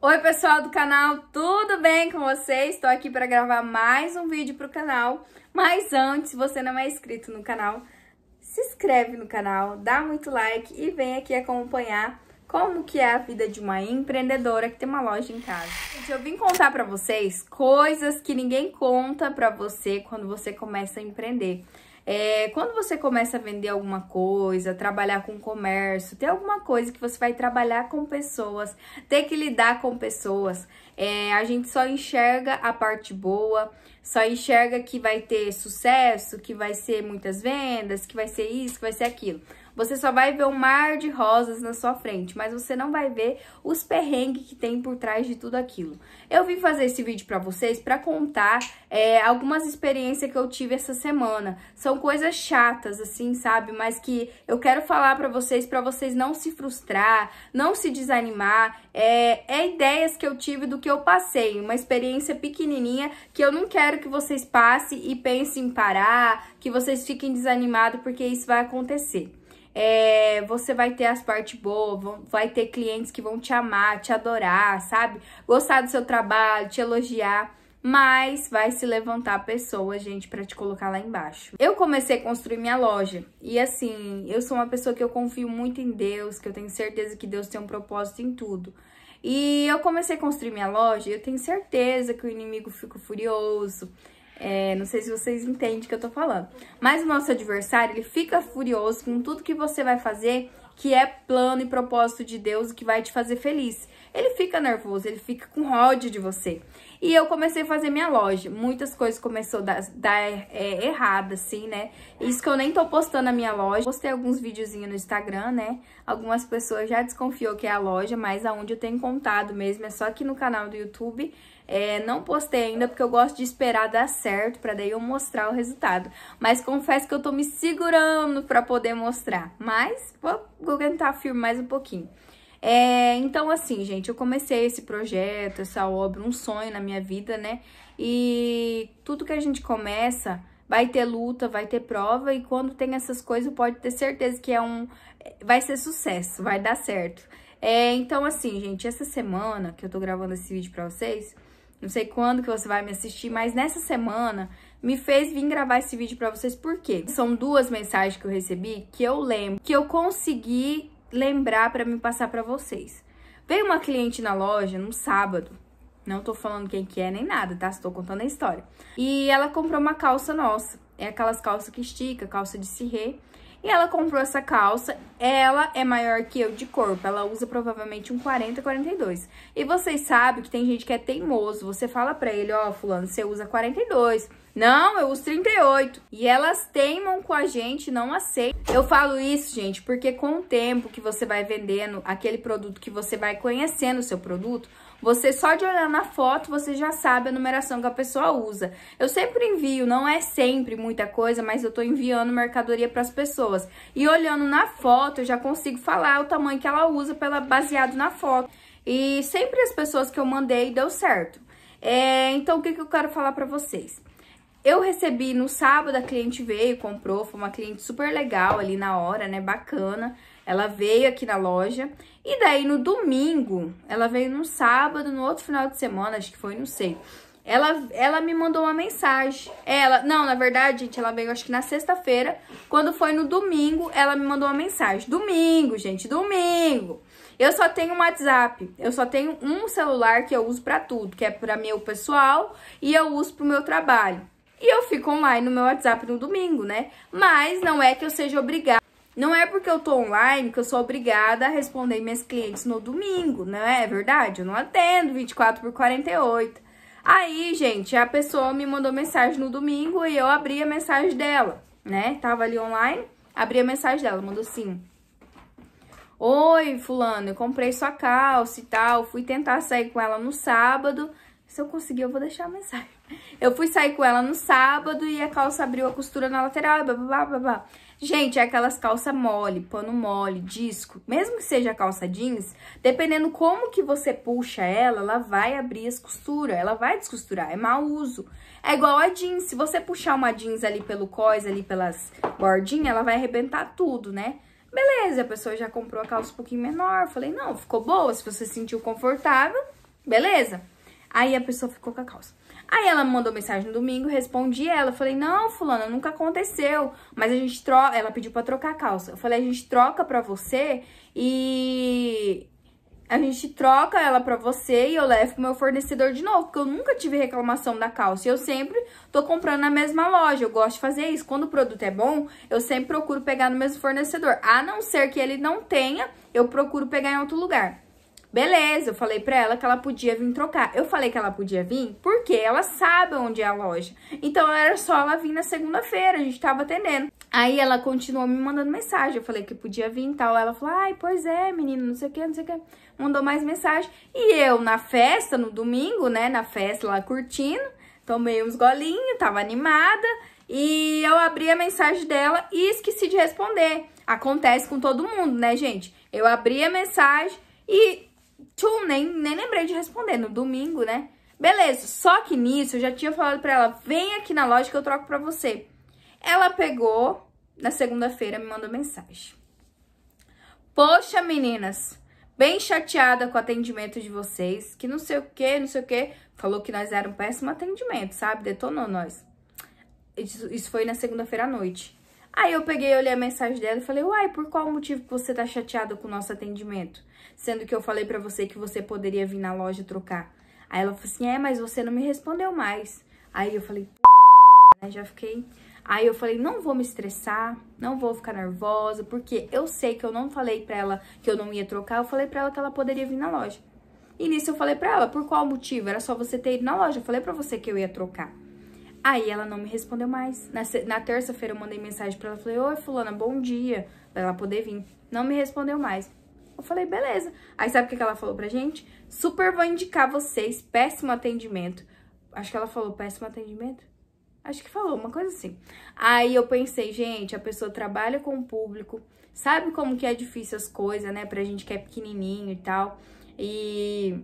Oi pessoal do canal, tudo bem com vocês? Estou aqui para gravar mais um vídeo para o canal, mas antes, se você não é inscrito no canal, se inscreve no canal, dá muito like e vem aqui acompanhar como que é a vida de uma empreendedora que tem uma loja em casa. Gente, eu vim contar para vocês coisas que ninguém conta para você quando você começa a empreender. É, quando você começa a vender alguma coisa, trabalhar com comércio, ter alguma coisa que você vai trabalhar com pessoas, ter que lidar com pessoas, é, a gente só enxerga a parte boa, só enxerga que vai ter sucesso, que vai ser muitas vendas, que vai ser isso, que vai ser aquilo. Você só vai ver um mar de rosas na sua frente, mas você não vai ver os perrengues que tem por trás de tudo aquilo. Eu vim fazer esse vídeo para vocês para contar é, algumas experiências que eu tive essa semana. São coisas chatas, assim, sabe? Mas que eu quero falar para vocês, para vocês não se frustrar, não se desanimar é, é ideias que eu tive do que eu passei, uma experiência pequenininha que eu não quero que vocês passem e pensem em parar, que vocês fiquem desanimados porque isso vai acontecer. É, você vai ter as partes boas, vai ter clientes que vão te amar, te adorar, sabe? Gostar do seu trabalho, te elogiar mas vai se levantar a pessoa, gente, para te colocar lá embaixo. Eu comecei a construir minha loja e assim, eu sou uma pessoa que eu confio muito em Deus, que eu tenho certeza que Deus tem um propósito em tudo. E eu comecei a construir minha loja e eu tenho certeza que o inimigo ficou furioso. É, não sei se vocês entendem o que eu tô falando. Mas o nosso adversário, ele fica furioso com tudo que você vai fazer que é plano e propósito de Deus que vai te fazer feliz. Ele fica nervoso, ele fica com ódio de você. E eu comecei a fazer minha loja. Muitas coisas começou a dar, dar é, errado, assim, né? Isso que eu nem tô postando a minha loja. Postei alguns videozinhos no Instagram, né? Algumas pessoas já desconfiou que é a loja, mas aonde eu tenho contado mesmo é só aqui no canal do YouTube. É, não postei ainda porque eu gosto de esperar dar certo para daí eu mostrar o resultado. Mas confesso que eu tô me segurando para poder mostrar. Mas vou, vou tentar firme mais um pouquinho. É, então, assim, gente, eu comecei esse projeto, essa obra, um sonho na minha vida, né? E tudo que a gente começa vai ter luta, vai ter prova, e quando tem essas coisas, pode ter certeza que é um. Vai ser sucesso, vai dar certo. É, então, assim, gente, essa semana que eu tô gravando esse vídeo pra vocês, não sei quando que você vai me assistir, mas nessa semana me fez vir gravar esse vídeo pra vocês, por quê? São duas mensagens que eu recebi que eu lembro que eu consegui lembrar para me passar para vocês. Veio uma cliente na loja no sábado, não tô falando quem que é nem nada, tá? Estou contando a história. E ela comprou uma calça nossa. É aquelas calças que estica, calça de cirrê. E ela comprou essa calça, ela é maior que eu de corpo, ela usa provavelmente um 40, 42. E vocês sabem que tem gente que é teimoso, você fala pra ele, ó, oh, fulano, você usa 42. Não, eu uso 38. E elas teimam com a gente, não aceitam. Eu falo isso, gente, porque com o tempo que você vai vendendo aquele produto, que você vai conhecendo o seu produto, você só de olhar na foto, você já sabe a numeração que a pessoa usa. Eu sempre envio, não é sempre muita coisa, mas eu tô enviando mercadoria para as pessoas. E olhando na foto, eu já consigo falar o tamanho que ela usa pela baseado na foto. E sempre as pessoas que eu mandei deu certo. É, então, o que, que eu quero falar para vocês? Eu recebi no sábado, a cliente veio, comprou, foi uma cliente super legal ali na hora, né, bacana. Ela veio aqui na loja e daí no domingo, ela veio no sábado, no outro final de semana, acho que foi, não sei. Ela, ela me mandou uma mensagem. Ela, não, na verdade, gente, ela veio acho que na sexta-feira. Quando foi no domingo, ela me mandou uma mensagem. Domingo, gente, domingo. Eu só tenho um WhatsApp. Eu só tenho um celular que eu uso para tudo, que é para meu pessoal e eu uso para o meu trabalho e eu fico online no meu WhatsApp no domingo, né? Mas não é que eu seja obrigada. Não é porque eu tô online que eu sou obrigada a responder minhas clientes no domingo, não é? é verdade? Eu não atendo 24 por 48. Aí, gente, a pessoa me mandou mensagem no domingo e eu abri a mensagem dela, né? Tava ali online, abri a mensagem dela, mandou assim: Oi, fulano, eu comprei sua calça e tal, fui tentar sair com ela no sábado. Se eu conseguir, eu vou deixar a mensagem. Eu fui sair com ela no sábado e a calça abriu a costura na lateral, blá, blá, blá, blá. Gente, é aquelas calças mole, pano mole, disco. Mesmo que seja calça jeans, dependendo como que você puxa ela, ela vai abrir as costuras, ela vai descosturar, é mau uso. É igual a jeans, se você puxar uma jeans ali pelo cós, ali pelas bordinhas, ela vai arrebentar tudo, né? Beleza, a pessoa já comprou a calça um pouquinho menor. Falei, não, ficou boa, se você sentiu confortável, beleza. Aí a pessoa ficou com a calça. Aí ela me mandou mensagem no domingo, respondi ela. falei, não, fulana, nunca aconteceu. Mas a gente troca... Ela pediu pra trocar a calça. Eu falei, a gente troca pra você e... A gente troca ela pra você e eu levo pro meu fornecedor de novo. Porque eu nunca tive reclamação da calça. E eu sempre tô comprando na mesma loja. Eu gosto de fazer isso. Quando o produto é bom, eu sempre procuro pegar no mesmo fornecedor. A não ser que ele não tenha, eu procuro pegar em outro lugar. Beleza, eu falei pra ela que ela podia vir trocar. Eu falei que ela podia vir porque ela sabe onde é a loja. Então era só ela vir na segunda-feira, a gente tava atendendo. Aí ela continuou me mandando mensagem. Eu falei que podia vir e tal. Ela falou: ai, pois é, menino, não sei o que, não sei o que. Mandou mais mensagem. E eu na festa, no domingo, né? Na festa lá curtindo, tomei uns golinhos, tava animada. E eu abri a mensagem dela e esqueci de responder. Acontece com todo mundo, né, gente? Eu abri a mensagem e Tchum, nem, nem lembrei de responder, no domingo, né? Beleza, só que nisso eu já tinha falado pra ela, vem aqui na loja que eu troco pra você. Ela pegou, na segunda-feira me mandou mensagem. Poxa, meninas, bem chateada com o atendimento de vocês, que não sei o que, não sei o que. Falou que nós era um péssimo atendimento, sabe? Detonou nós. Isso foi na segunda-feira à noite. Aí eu peguei, olhei a mensagem dela e falei, uai, por qual motivo você tá chateada com o nosso atendimento? sendo que eu falei pra você que você poderia vir na loja trocar. Aí ela falou assim, é, mas você não me respondeu mais. Aí eu falei, né, já fiquei... Aí eu falei, não vou me estressar, não vou ficar nervosa, porque eu sei que eu não falei pra ela que eu não ia trocar, eu falei pra ela que ela poderia vir na loja. E nisso eu falei pra ela, por qual motivo? Era só você ter ido na loja, eu falei pra você que eu ia trocar. Aí ela não me respondeu mais. Na, na terça-feira eu mandei mensagem pra ela, falei, oi fulana, bom dia, pra ela poder vir. Não me respondeu mais. Eu falei, beleza. Aí sabe o que ela falou pra gente? Super vou indicar vocês, péssimo atendimento. Acho que ela falou péssimo atendimento. Acho que falou, uma coisa assim. Aí eu pensei, gente, a pessoa trabalha com o público, sabe como que é difícil as coisas, né? Pra gente que é pequenininho e tal. E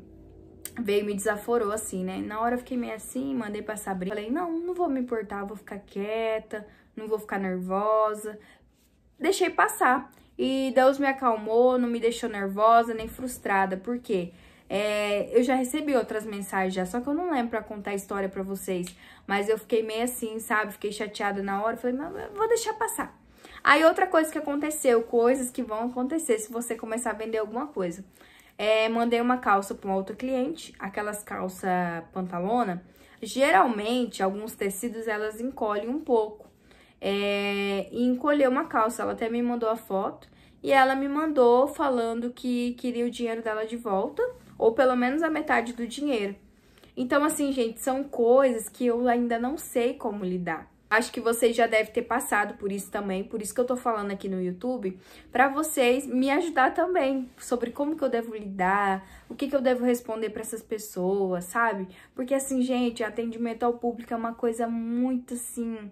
veio me desaforou, assim, né? Na hora eu fiquei meio assim, mandei pra Sabrina. Falei, não, não vou me importar, vou ficar quieta, não vou ficar nervosa. Deixei passar. E Deus me acalmou, não me deixou nervosa nem frustrada, porque é, eu já recebi outras mensagens já, só que eu não lembro pra contar a história pra vocês. Mas eu fiquei meio assim, sabe? Fiquei chateada na hora, falei, mas vou deixar passar. Aí outra coisa que aconteceu, coisas que vão acontecer se você começar a vender alguma coisa. É, mandei uma calça para um outro cliente, aquelas calça pantalona. Geralmente, alguns tecidos elas encolhem um pouco é, e encolheu uma calça. Ela até me mandou a foto e ela me mandou falando que queria o dinheiro dela de volta, ou pelo menos a metade do dinheiro. Então, assim, gente, são coisas que eu ainda não sei como lidar. Acho que vocês já devem ter passado por isso também, por isso que eu tô falando aqui no YouTube, para vocês me ajudar também sobre como que eu devo lidar, o que que eu devo responder para essas pessoas, sabe? Porque assim, gente, atendimento ao público é uma coisa muito assim,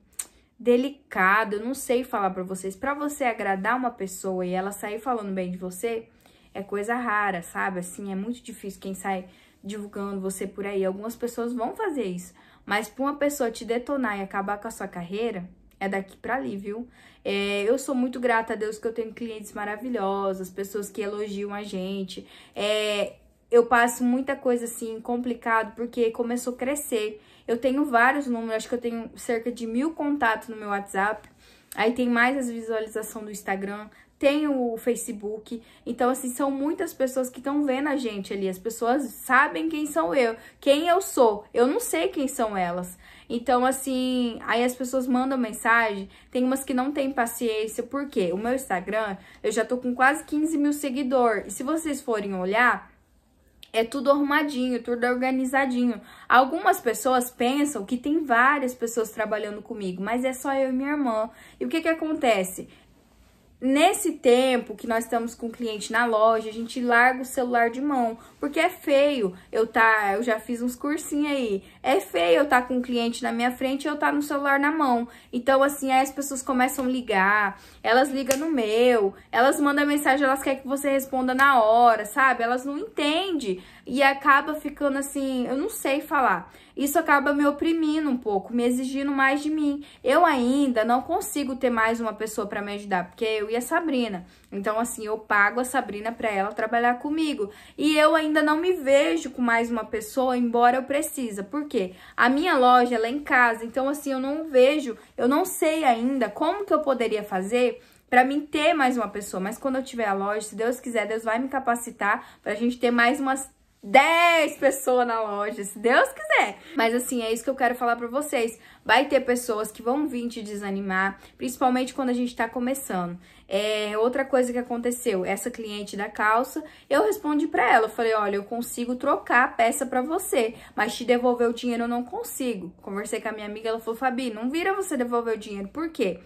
delicado, eu não sei falar para vocês. Para você agradar uma pessoa e ela sair falando bem de você, é coisa rara, sabe? Assim, é muito difícil quem sai divulgando você por aí. Algumas pessoas vão fazer isso, mas pra uma pessoa te detonar e acabar com a sua carreira, é daqui para ali, viu? É, eu sou muito grata a Deus que eu tenho clientes maravilhosas, pessoas que elogiam a gente. É, eu passo muita coisa assim complicado porque começou a crescer. Eu tenho vários números, acho que eu tenho cerca de mil contatos no meu WhatsApp. Aí tem mais as visualizações do Instagram, tem o Facebook. Então, assim, são muitas pessoas que estão vendo a gente ali. As pessoas sabem quem são eu, quem eu sou. Eu não sei quem são elas. Então, assim, aí as pessoas mandam mensagem. Tem umas que não têm paciência, porque o meu Instagram, eu já tô com quase 15 mil seguidores. E se vocês forem olhar, é tudo arrumadinho, tudo organizadinho. Algumas pessoas pensam que tem várias pessoas trabalhando comigo, mas é só eu e minha irmã. E o que que acontece? Nesse tempo que nós estamos com o cliente na loja, a gente larga o celular de mão, porque é feio. Eu tá, eu já fiz uns cursinhos aí. É feio eu tá com o cliente na minha frente e eu tá no celular na mão. Então assim, aí as pessoas começam a ligar, elas ligam no meu, elas mandam mensagem, elas querem que você responda na hora, sabe? Elas não entendem e acaba ficando assim, eu não sei falar. Isso acaba me oprimindo um pouco, me exigindo mais de mim. Eu ainda não consigo ter mais uma pessoa para me ajudar, porque eu e a Sabrina. Então, assim, eu pago a Sabrina para ela trabalhar comigo. E eu ainda não me vejo com mais uma pessoa, embora eu precise, Por quê? A minha loja, ela é em casa. Então, assim, eu não vejo, eu não sei ainda como que eu poderia fazer para mim ter mais uma pessoa. Mas quando eu tiver a loja, se Deus quiser, Deus vai me capacitar para a gente ter mais umas 10 pessoas na loja, se Deus quiser. Mas assim, é isso que eu quero falar pra vocês. Vai ter pessoas que vão vir te desanimar, principalmente quando a gente tá começando. É, outra coisa que aconteceu, essa cliente da calça, eu respondi pra ela, eu falei, olha, eu consigo trocar a peça pra você, mas te devolver o dinheiro eu não consigo. Conversei com a minha amiga, ela falou, Fabi, não vira você devolver o dinheiro, por quê?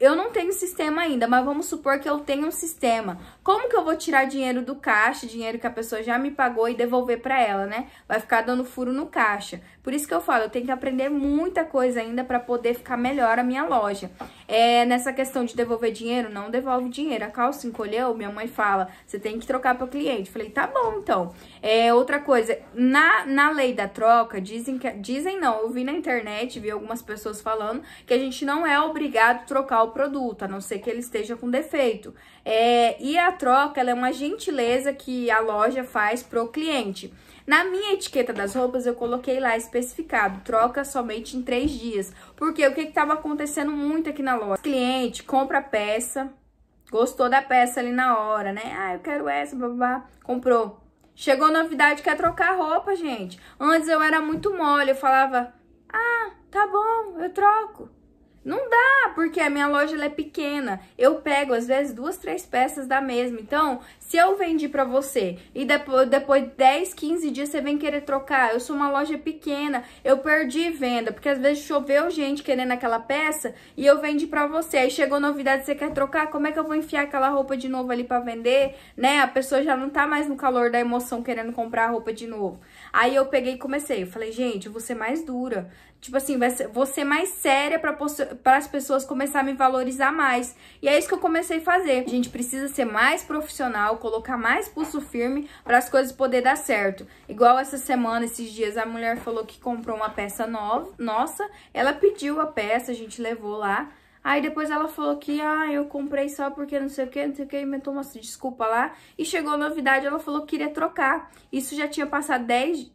eu não tenho sistema ainda, mas vamos supor que eu tenho um sistema. Como que eu vou tirar dinheiro do caixa, dinheiro que a pessoa já me pagou e devolver para ela, né? Vai ficar dando furo no caixa. Por isso que eu falo, eu tenho que aprender muita coisa ainda para poder ficar melhor a minha loja. É, nessa questão de devolver dinheiro, não devolve dinheiro. A calça encolheu, minha mãe fala, você tem que trocar para o cliente. Falei, tá bom, então. É, outra coisa, na, na lei da troca, dizem que... Dizem não, eu vi na internet, vi algumas pessoas falando que a gente não é obrigado a trocar o produto, a não ser que ele esteja com defeito. É, e a troca é uma gentileza que a loja faz pro cliente. Na minha etiqueta das roupas, eu coloquei lá especificado, troca somente em três dias. Porque o que estava acontecendo muito aqui na loja? O cliente compra a peça, gostou da peça ali na hora, né? Ah, eu quero essa, comprou. Chegou novidade, quer trocar roupa, gente. Antes eu era muito mole, eu falava, ah, tá bom, eu troco. Não dá, porque a minha loja é pequena. Eu pego, às vezes, duas, três peças da mesma. Então, se eu vendi pra você e depois, depois de 10, 15 dias você vem querer trocar, eu sou uma loja pequena, eu perdi venda, porque às vezes choveu gente querendo aquela peça e eu vendi pra você. Aí chegou novidade, você quer trocar, como é que eu vou enfiar aquela roupa de novo ali pra vender? Né? A pessoa já não tá mais no calor da emoção querendo comprar a roupa de novo. Aí eu peguei e comecei. Eu falei, gente, eu vou ser mais dura. Tipo assim, vou ser mais séria para as pessoas começar a me valorizar mais. E é isso que eu comecei a fazer. A gente precisa ser mais profissional, colocar mais pulso firme para as coisas poder dar certo. Igual essa semana, esses dias, a mulher falou que comprou uma peça nova, nossa. Ela pediu a peça, a gente levou lá. Aí depois ela falou que, ah, eu comprei só porque não sei o que, não sei o que, inventou uma desculpa lá. E chegou a novidade, ela falou que queria trocar. Isso já tinha passado 10,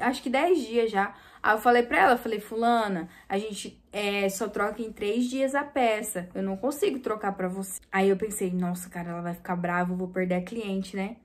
acho que 10 dias já. Aí eu falei pra ela, falei, fulana, a gente é, só troca em três dias a peça. Eu não consigo trocar pra você. Aí eu pensei, nossa, cara, ela vai ficar brava, eu vou perder a cliente, né?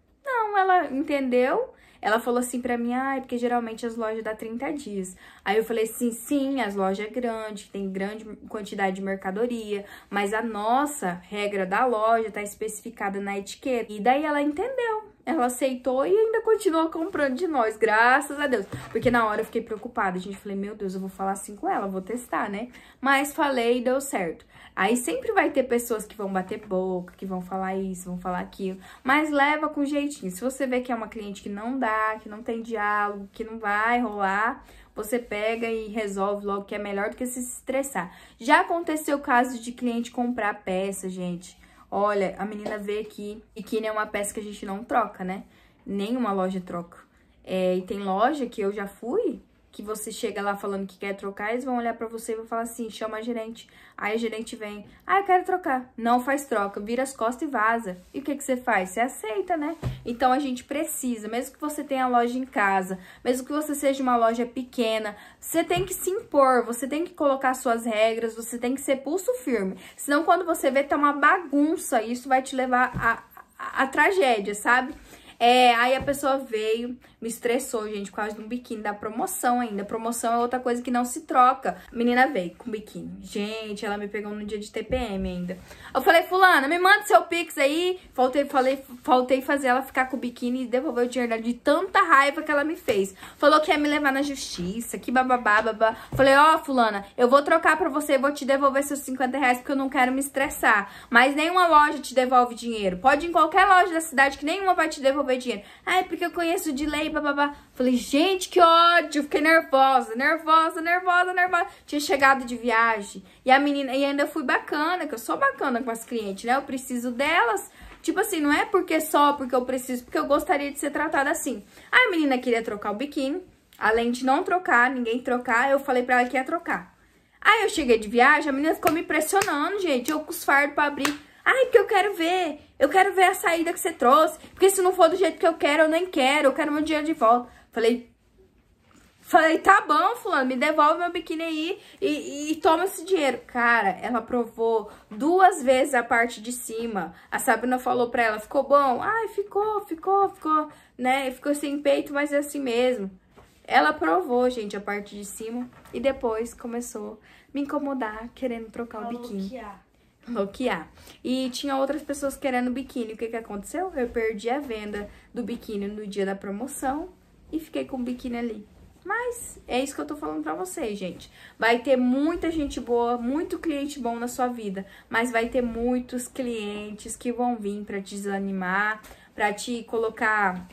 ela entendeu, ela falou assim pra mim, ah, é porque geralmente as lojas dá 30 dias. Aí eu falei assim, sim, as lojas é grande, tem grande quantidade de mercadoria, mas a nossa regra da loja tá especificada na etiqueta. E daí ela entendeu ela aceitou e ainda continuou comprando de nós, graças a Deus. Porque na hora eu fiquei preocupada, a gente falei, meu Deus, eu vou falar assim com ela, vou testar, né? Mas falei e deu certo. Aí sempre vai ter pessoas que vão bater boca, que vão falar isso, vão falar aquilo, mas leva com jeitinho. Se você vê que é uma cliente que não dá, que não tem diálogo, que não vai rolar, você pega e resolve logo, que é melhor do que se estressar. Já aconteceu o caso de cliente comprar peça, gente Olha, a menina vê aqui. Biquíni é uma peça que a gente não troca, né? Nenhuma loja troca. É, e tem loja que eu já fui que você chega lá falando que quer trocar, eles vão olhar para você e vão falar assim, chama a gerente. Aí a gerente vem, ah, eu quero trocar. Não faz troca, vira as costas e vaza. E o que, que você faz? Você aceita, né? Então a gente precisa, mesmo que você tenha a loja em casa, mesmo que você seja uma loja pequena, você tem que se impor, você tem que colocar suas regras, você tem que ser pulso firme. Senão quando você vê tá uma bagunça, isso vai te levar a, a, a tragédia, sabe? É, aí a pessoa veio, me estressou, gente, quase de um biquíni da promoção ainda. Promoção é outra coisa que não se troca. A menina veio com biquíni. Gente, ela me pegou no dia de TPM ainda. Eu falei, fulana, me manda seu pix aí. Faltei, falei, faltei fazer ela ficar com o biquíni e devolver o dinheiro dela de tanta raiva que ela me fez. Falou que ia me levar na justiça, que bababá, babá. Falei, ó, oh, fulana, eu vou trocar pra você e vou te devolver seus 50 reais porque eu não quero me estressar. Mas nenhuma loja te devolve dinheiro. Pode ir em qualquer loja da cidade que nenhuma vai te devolver devolver dinheiro. Ah, é porque eu conheço de lei, bababá. Falei, gente, que ódio. Fiquei nervosa, nervosa, nervosa, nervosa. Tinha chegado de viagem. E a menina, e ainda fui bacana, que eu sou bacana com as clientes, né? Eu preciso delas. Tipo assim, não é porque só porque eu preciso, porque eu gostaria de ser tratada assim. Aí a menina queria trocar o biquíni. Além de não trocar, ninguém trocar, eu falei pra ela que ia trocar. Aí eu cheguei de viagem, a menina ficou me pressionando, gente. Eu com os fardos pra abrir. Ai, porque eu quero ver. Eu quero ver a saída que você trouxe, porque se não for do jeito que eu quero, eu nem quero, eu quero meu dinheiro de volta. Falei, falei, tá bom, fulano, me devolve meu biquíni aí e, e toma esse dinheiro. Cara, ela provou duas vezes a parte de cima. A Sabrina falou pra ela, ficou bom? Ai, ficou, ficou, ficou, né? Ficou sem peito, mas é assim mesmo. Ela provou, gente, a parte de cima e depois começou a me incomodar querendo trocar o biquíni bloquear. E tinha outras pessoas querendo biquíni. O que, que aconteceu? Eu perdi a venda do biquíni no dia da promoção e fiquei com o biquíni ali. Mas é isso que eu tô falando pra vocês, gente. Vai ter muita gente boa, muito cliente bom na sua vida, mas vai ter muitos clientes que vão vir pra te desanimar, pra te colocar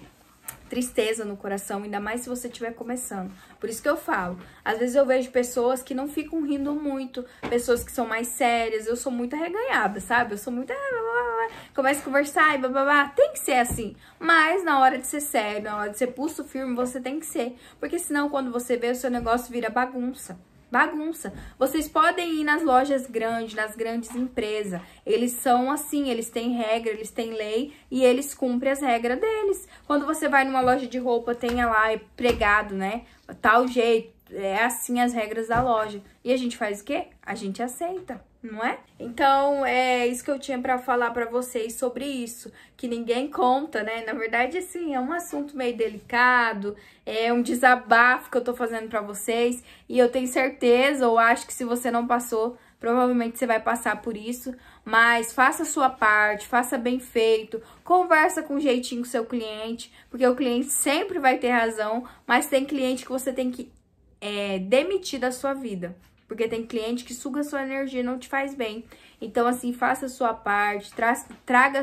tristeza no coração, ainda mais se você estiver começando. Por isso que eu falo, às vezes eu vejo pessoas que não ficam rindo muito, pessoas que são mais sérias, eu sou muito arreganhada, sabe? Eu sou muito... Ah, Começa a conversar e blá tem que ser assim. Mas na hora de ser sério, na hora de ser pulso firme, você tem que ser. Porque senão quando você vê, o seu negócio vira bagunça bagunça. Vocês podem ir nas lojas grandes, nas grandes empresas. Eles são assim, eles têm regra, eles têm lei e eles cumprem as regras deles. Quando você vai numa loja de roupa, tenha lá é pregado, né? Tal jeito, é assim as regras da loja. E a gente faz o quê? A gente aceita, não é? Então, é isso que eu tinha para falar para vocês sobre isso, que ninguém conta, né? Na verdade, assim, é um assunto meio delicado, é um desabafo que eu tô fazendo para vocês, e eu tenho certeza, ou acho que se você não passou, provavelmente você vai passar por isso, mas faça a sua parte, faça bem feito, conversa com jeitinho com seu cliente, porque o cliente sempre vai ter razão, mas tem cliente que você tem que é, demitir da sua vida. Porque tem cliente que suga sua energia e não te faz bem. Então, assim, faça a sua parte, tra traga,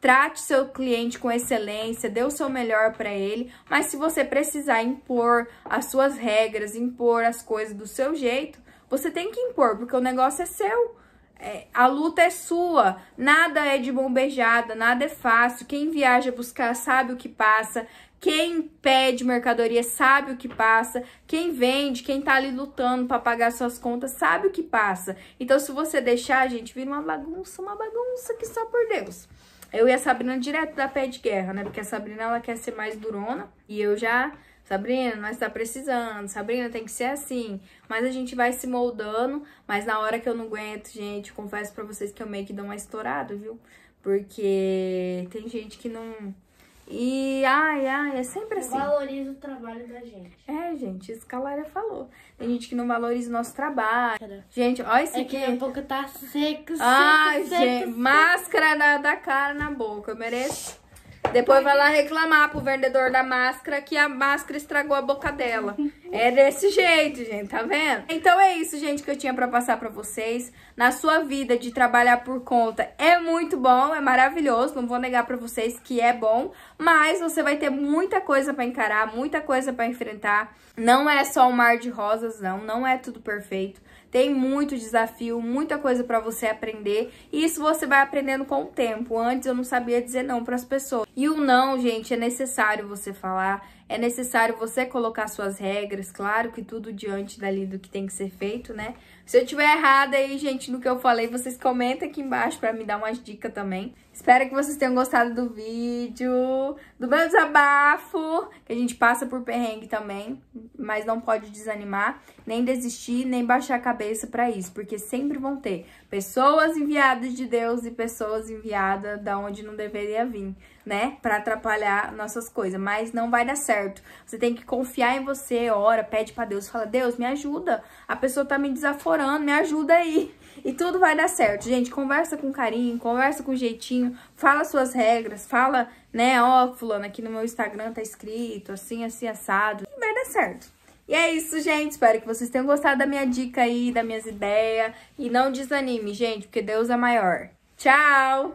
trate seu cliente com excelência, dê o seu melhor para ele. Mas se você precisar impor as suas regras, impor as coisas do seu jeito, você tem que impor, porque o negócio é seu. É, a luta é sua, nada é de bombejada, nada é fácil. Quem viaja buscar sabe o que passa. Quem pede mercadoria sabe o que passa, quem vende, quem tá ali lutando para pagar suas contas sabe o que passa. Então, se você deixar, gente, vira uma bagunça, uma bagunça que só por Deus. Eu e a Sabrina direto da pé de guerra, né? Porque a Sabrina, ela quer ser mais durona e eu já... Sabrina, nós tá precisando, Sabrina, tem que ser assim. Mas a gente vai se moldando, mas na hora que eu não aguento, gente, confesso pra vocês que eu meio que dou uma estourada, viu? Porque tem gente que não e, ai, ai, é sempre assim. Valoriza o trabalho da gente. É, gente, isso que a Lara falou. Tem gente que não valoriza o nosso trabalho. gente, olha esse é aqui. Daqui a pouco tá seco, seco, ai, seco, gente, seco. máscara da, da cara na boca, eu mereço. Depois vai lá reclamar pro vendedor da máscara que a máscara estragou a boca dela. É desse jeito, gente, tá vendo? Então é isso, gente, que eu tinha pra passar pra vocês. Na sua vida de trabalhar por conta é muito bom, é maravilhoso, não vou negar pra vocês que é bom, mas você vai ter muita coisa pra encarar, muita coisa pra enfrentar. Não é só um mar de rosas, não, não é tudo perfeito. Tem muito desafio, muita coisa pra você aprender, e isso você vai aprendendo com o tempo. Antes eu não sabia dizer não pras pessoas. E o não, gente, é necessário você falar, é necessário você colocar suas regras, claro que tudo diante dali do que tem que ser feito, né? Se eu tiver errada aí, gente, no que eu falei, vocês comentem aqui embaixo para me dar umas dicas também. Espero que vocês tenham gostado do vídeo, do meu desabafo, que a gente passa por perrengue também, mas não pode desanimar, nem desistir, nem baixar a cabeça para isso, porque sempre vão ter pessoas enviadas de Deus e pessoas enviadas da onde não deveria vir, né? Para atrapalhar nossas coisas, mas não vai dar certo. Você tem que confiar em você, ora, pede para Deus, fala: "Deus, me ajuda. A pessoa tá me desaforando, me ajuda aí." e tudo vai dar certo. Gente, conversa com carinho, conversa com jeitinho, fala suas regras, fala, né, ó, fulano, aqui no meu Instagram tá escrito, assim, assim, assado, e vai dar certo. E é isso, gente. Espero que vocês tenham gostado da minha dica aí, das minhas ideias. E não desanime, gente, porque Deus é maior. Tchau!